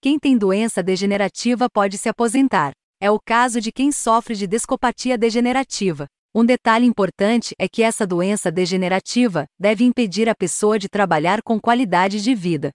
Quem tem doença degenerativa pode se aposentar. É o caso de quem sofre de descopatia degenerativa. Um detalhe importante é que essa doença degenerativa deve impedir a pessoa de trabalhar com qualidade de vida.